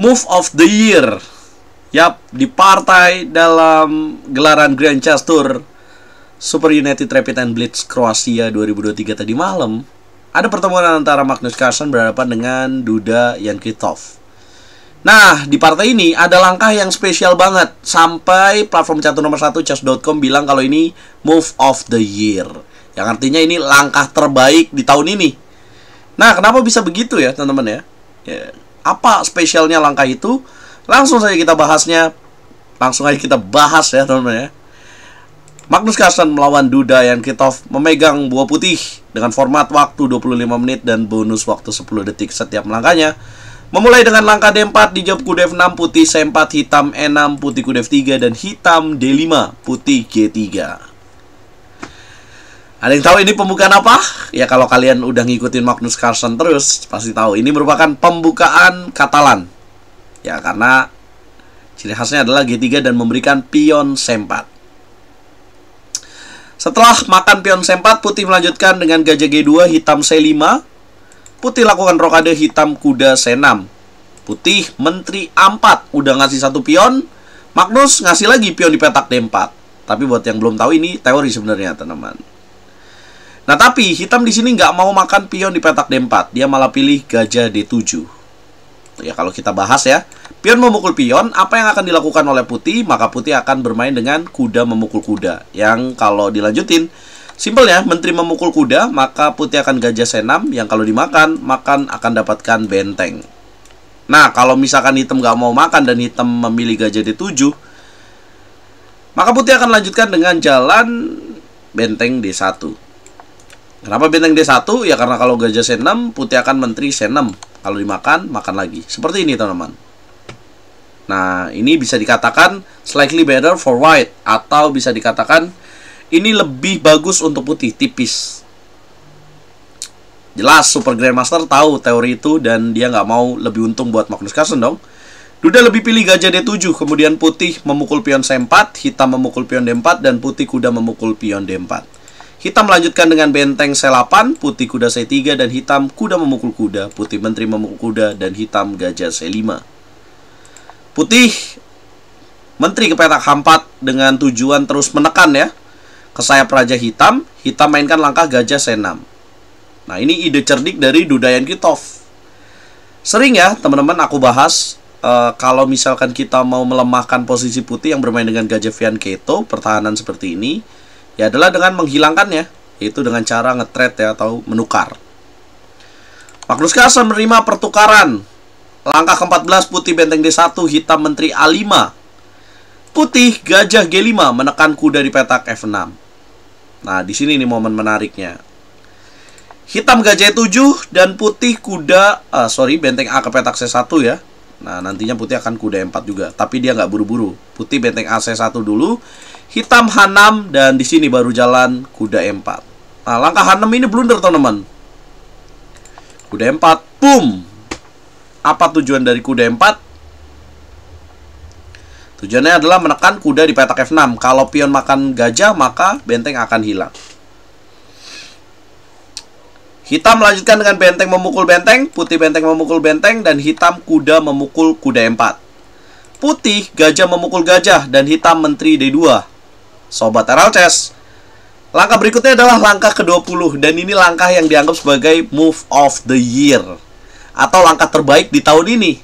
Move of the Year. Yap, di partai dalam gelaran Grand Chess Tour Super United Rapid and Blitz Kroasia 2023 tadi malam, ada pertemuan antara Magnus Carlsen berhadapan dengan Duda Jankitov. Nah, di partai ini ada langkah yang spesial banget sampai platform catur nomor 1 chess.com bilang kalau ini move of the year. Yang artinya ini langkah terbaik di tahun ini. Nah, kenapa bisa begitu ya, teman-teman ya? ya apa spesialnya langkah itu? Langsung saja kita bahasnya. Langsung aja kita bahas ya teman-teman ya. Magnus Carlsen melawan Duda yang kita memegang buah putih dengan format waktu 25 menit dan bonus waktu 10 detik setiap langkahnya. Memulai dengan langkah D4, dijawab kuda F6, putih C4, hitam E6, putih kuda 3 dan hitam D5, putih G3. Ada yang tahu ini pembukaan apa? Ya kalau kalian udah ngikutin Magnus Carlsen terus pasti tahu. Ini merupakan pembukaan Katalan. Ya karena ciri khasnya adalah G3 dan memberikan pion c C4. Setelah makan pion c C4, putih melanjutkan dengan gajah G2, hitam C5. Putih lakukan rokade hitam kuda C6. Putih menteri A4 udah ngasih satu pion. Magnus ngasih lagi pion di petak D4. Tapi buat yang belum tahu ini teori sebenarnya, teman-teman. Nah, tapi hitam di sini nggak mau makan pion di petak D4. Dia malah pilih gajah D7. Ya, kalau kita bahas ya. Pion memukul pion, apa yang akan dilakukan oleh putih? Maka putih akan bermain dengan kuda memukul kuda. Yang kalau dilanjutin, simpel ya, menteri memukul kuda, maka putih akan gajah C6 Yang kalau dimakan, makan akan dapatkan benteng. Nah, kalau misalkan hitam nggak mau makan dan hitam memilih gajah D7, maka putih akan lanjutkan dengan jalan benteng D1. Kenapa benteng D1? Ya karena kalau gajah C6, putih akan menteri C6. Kalau dimakan, makan lagi. Seperti ini, teman-teman. Nah, ini bisa dikatakan slightly better for white. Atau bisa dikatakan ini lebih bagus untuk putih, tipis. Jelas, Super Grandmaster tahu teori itu dan dia nggak mau lebih untung buat Magnus Carlsen dong. Duda lebih pilih gajah D7, kemudian putih memukul pion C4, hitam memukul pion D4, dan putih kuda memukul pion D4. Hitam melanjutkan dengan benteng C8, putih kuda C3, dan hitam kuda memukul kuda, putih menteri memukul kuda, dan hitam gajah C5. Putih menteri ke petak H4 dengan tujuan terus menekan ya. Ke sayap raja hitam, hitam mainkan langkah gajah C6. Nah ini ide cerdik dari Dudayan Kitov. Sering ya teman-teman aku bahas e, kalau misalkan kita mau melemahkan posisi putih yang bermain dengan gajah vian keto pertahanan seperti ini, ya adalah dengan menghilangkannya, yaitu dengan cara ngetrade ya atau menukar. Magnus Carlsen menerima pertukaran. Langkah ke-14 putih benteng D1, hitam menteri A5. Putih gajah G5 menekan kuda di petak F6. Nah, di sini nih momen menariknya. Hitam gajah E7 dan putih kuda, uh, sorry, benteng A ke petak C1 ya. Nah, nantinya putih akan kuda E4 juga. Tapi dia nggak buru-buru. Putih benteng AC1 dulu, hitam Hanam dan di sini baru jalan kuda E4. Nah, langkah Hanam ini blunder teman-teman. Kuda E4, boom. Apa tujuan dari kuda E4? Tujuannya adalah menekan kuda di petak F6. Kalau pion makan gajah, maka benteng akan hilang. Hitam melanjutkan dengan benteng memukul benteng, putih benteng memukul benteng, dan hitam kuda memukul kuda empat 4 Putih gajah memukul gajah, dan hitam menteri D2. Sobat RLCS. Langkah berikutnya adalah langkah ke-20 dan ini langkah yang dianggap sebagai move of the year atau langkah terbaik di tahun ini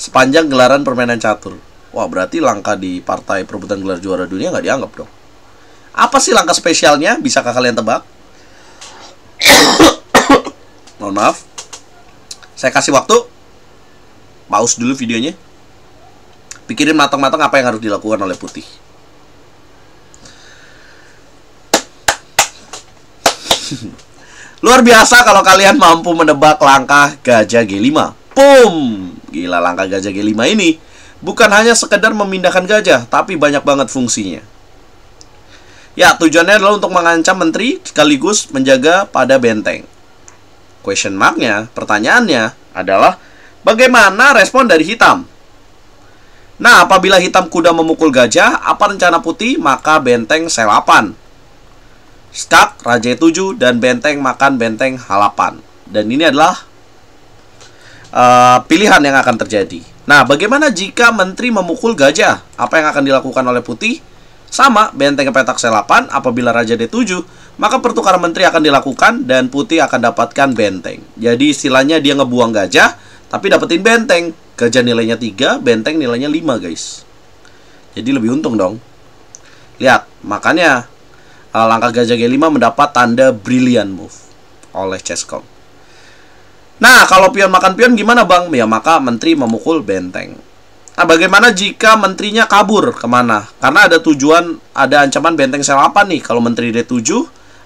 sepanjang gelaran permainan catur. Wah, berarti langkah di partai perebutan gelar juara dunia nggak dianggap dong. Apa sih langkah spesialnya? Bisakah kalian tebak? Mohon maaf. Saya kasih waktu. Pause dulu videonya. Pikirin matang-matang apa yang harus dilakukan oleh putih. Luar biasa kalau kalian mampu menebak langkah gajah G5. Pum! Gila langkah gajah G5 ini bukan hanya sekedar memindahkan gajah, tapi banyak banget fungsinya. Ya, tujuannya adalah untuk mengancam menteri sekaligus menjaga pada benteng. Question marknya, pertanyaannya adalah bagaimana respon dari hitam? Nah, apabila hitam kuda memukul gajah, apa rencana putih? Maka benteng selapan. Skak, Raja 7 dan Benteng Makan Benteng Halapan. Dan ini adalah uh, pilihan yang akan terjadi. Nah, bagaimana jika menteri memukul gajah? Apa yang akan dilakukan oleh putih? Sama, benteng petak C8 apabila Raja D7, maka pertukaran menteri akan dilakukan dan putih akan dapatkan benteng. Jadi istilahnya dia ngebuang gajah, tapi dapetin benteng. Gajah nilainya 3, benteng nilainya 5 guys. Jadi lebih untung dong. Lihat, makanya Eh, langkah gajah G5 mendapat tanda brilliant move oleh Chesscom. Nah, kalau pion makan pion gimana bang? Ya maka menteri memukul benteng. Nah, bagaimana jika menterinya kabur kemana? Karena ada tujuan, ada ancaman benteng sel apa nih? Kalau menteri D7,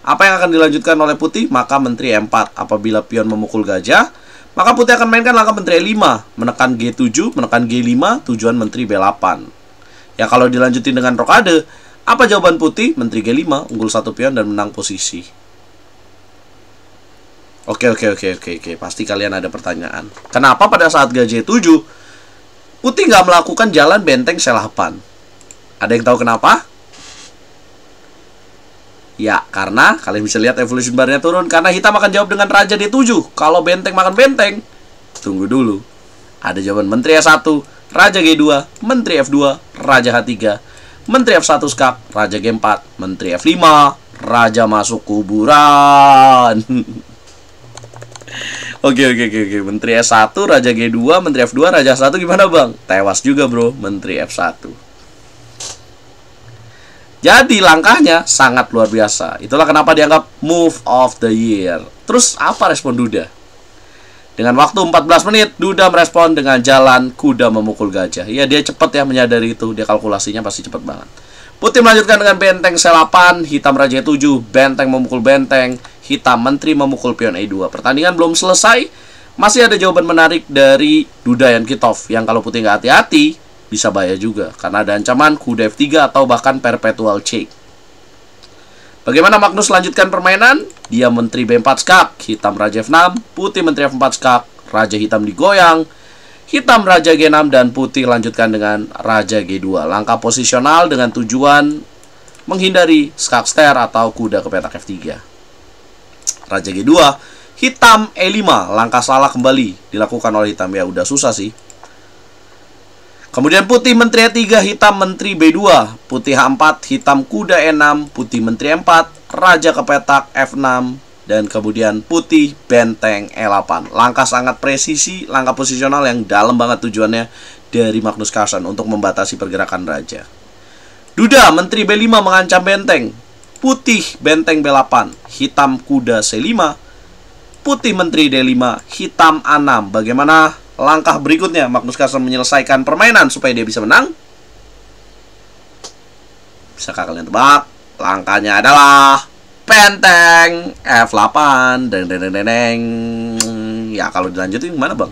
apa yang akan dilanjutkan oleh putih? Maka menteri E4. Apabila pion memukul gajah, maka putih akan mainkan langkah menteri E5. Menekan G7, menekan G5, tujuan menteri B8. Ya kalau dilanjutin dengan rokade, apa jawaban putih? Menteri G5 unggul satu pion dan menang posisi. Oke oke oke oke oke pasti kalian ada pertanyaan. Kenapa pada saat gaji 7 putih nggak melakukan jalan benteng selapan? Ada yang tahu kenapa? Ya, karena kalian bisa lihat evolution barnya turun karena hitam akan jawab dengan raja D7. Kalau benteng makan benteng. Tunggu dulu. Ada jawaban menteri A1, raja G2, menteri F2, raja H3 Menteri F1 skak, Raja G4, Menteri F5, Raja masuk kuburan. Oke oke oke oke. Menteri f 1 Raja G2, Menteri F2, Raja S1 gimana, Bang? Tewas juga, Bro, Menteri F1. Jadi langkahnya sangat luar biasa. Itulah kenapa dianggap move of the year. Terus apa respon Duda? Dengan waktu 14 menit, Duda merespon dengan jalan kuda memukul gajah. Ya, dia cepat ya menyadari itu. Dia kalkulasinya pasti cepat banget. Putih melanjutkan dengan benteng C8, hitam raja E7, benteng memukul benteng, hitam menteri memukul pion E2. Pertandingan belum selesai, masih ada jawaban menarik dari Duda Yan Kitov yang kalau putih nggak hati-hati bisa bahaya juga karena ada ancaman kuda F3 atau bahkan perpetual check. Bagaimana Magnus lanjutkan permainan? Dia menteri B4 skak, hitam raja F6, putih menteri F4 skak, raja hitam digoyang, hitam raja G6 dan putih lanjutkan dengan raja G2. Langkah posisional dengan tujuan menghindari skak ster atau kuda ke petak F3. Raja G2, hitam E5, langkah salah kembali dilakukan oleh hitam ya udah susah sih. Kemudian putih menteri E3, hitam menteri B2, putih H4, hitam kuda E6, putih menteri E4, raja kepetak F6, dan kemudian putih benteng E8. Langkah sangat presisi, langkah posisional yang dalam banget tujuannya dari Magnus Carlsen untuk membatasi pergerakan raja. Duda, menteri B5 mengancam benteng. Putih benteng B8, hitam kuda C5, putih menteri D5, hitam A6. Bagaimana langkah berikutnya Magnus Carlsen menyelesaikan permainan supaya dia bisa menang? Bisakah kalian tebak? Langkahnya adalah Penteng F8 deng deng deng deng ya kalau dilanjutin gimana bang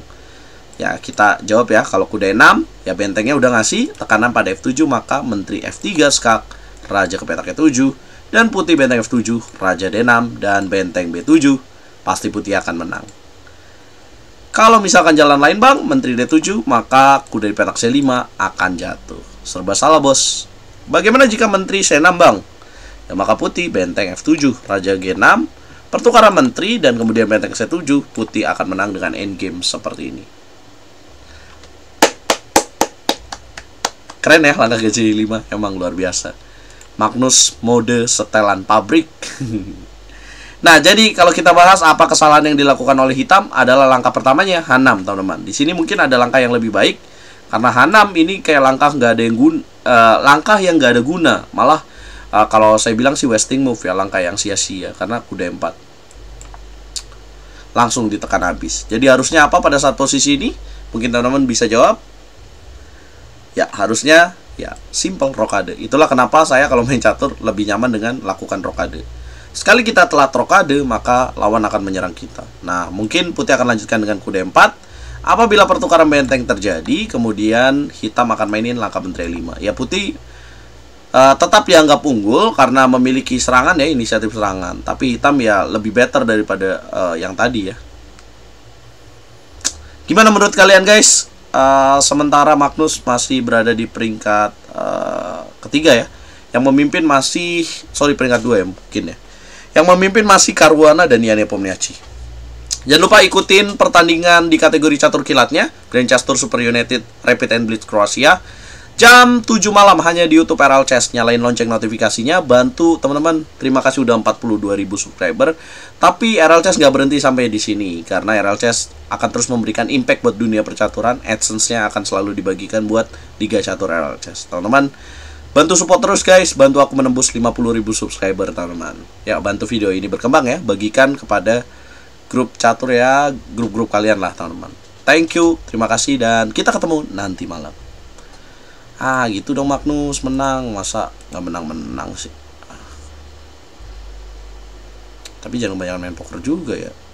ya kita jawab ya kalau kuda E6 ya bentengnya udah ngasih tekanan pada F7 maka menteri F3 skak raja ke petak E7 dan putih benteng F7 raja D6 dan benteng B7 pasti putih akan menang kalau misalkan jalan lain bang, menteri D7, maka kuda di petak C5 akan jatuh. Serba salah bos. Bagaimana jika menteri C6 bang? Ya maka putih benteng F7, raja G6, pertukaran menteri dan kemudian benteng C7, putih akan menang dengan endgame seperti ini. Keren ya langkah G5, emang luar biasa. Magnus mode setelan pabrik. Nah, jadi kalau kita bahas apa kesalahan yang dilakukan oleh hitam adalah langkah pertamanya Hanam, teman-teman. Di sini mungkin ada langkah yang lebih baik karena Hanam ini kayak langkah nggak ada yang guna, uh, eh, langkah yang nggak ada guna, malah uh, kalau saya bilang sih wasting move ya langkah yang sia-sia karena kuda empat langsung ditekan habis. Jadi harusnya apa pada saat posisi ini? Mungkin teman-teman bisa jawab. Ya, harusnya ya simple rokade. Itulah kenapa saya kalau main catur lebih nyaman dengan lakukan rokade. Sekali kita telah rokade, maka lawan akan menyerang kita. Nah, mungkin putih akan lanjutkan dengan kuda 4. Apabila pertukaran benteng terjadi, kemudian hitam akan mainin langkah menteri 5. Ya, putih uh, tetap dianggap unggul karena memiliki serangan ya, inisiatif serangan. Tapi hitam ya lebih better daripada uh, yang tadi ya. Gimana menurut kalian guys? Uh, sementara Magnus masih berada di peringkat uh, ketiga ya. Yang memimpin masih, sorry peringkat dua ya mungkin ya. Yang memimpin masih Karwana dan Yane Pomniachi. Jangan lupa ikutin pertandingan di kategori catur kilatnya, Grand Grandchester Super United Rapid and Blitz Kroasia. Jam 7 malam hanya di YouTube RL Chess. Nyalain lonceng notifikasinya, bantu teman-teman. Terima kasih udah ribu subscriber. Tapi RL Chess nggak berhenti sampai di sini karena RL Chess akan terus memberikan impact buat dunia percaturan. AdSense-nya akan selalu dibagikan buat Liga Catur RL Chess. Teman-teman, Bantu support terus guys, bantu aku menembus 50.000 subscriber teman-teman. Ya, bantu video ini berkembang ya, bagikan kepada grup catur ya, grup-grup kalian lah teman-teman. Thank you, terima kasih dan kita ketemu nanti malam. Ah, gitu dong Magnus menang, masa nggak menang-menang sih. Ah. Tapi jangan banyak main poker juga ya.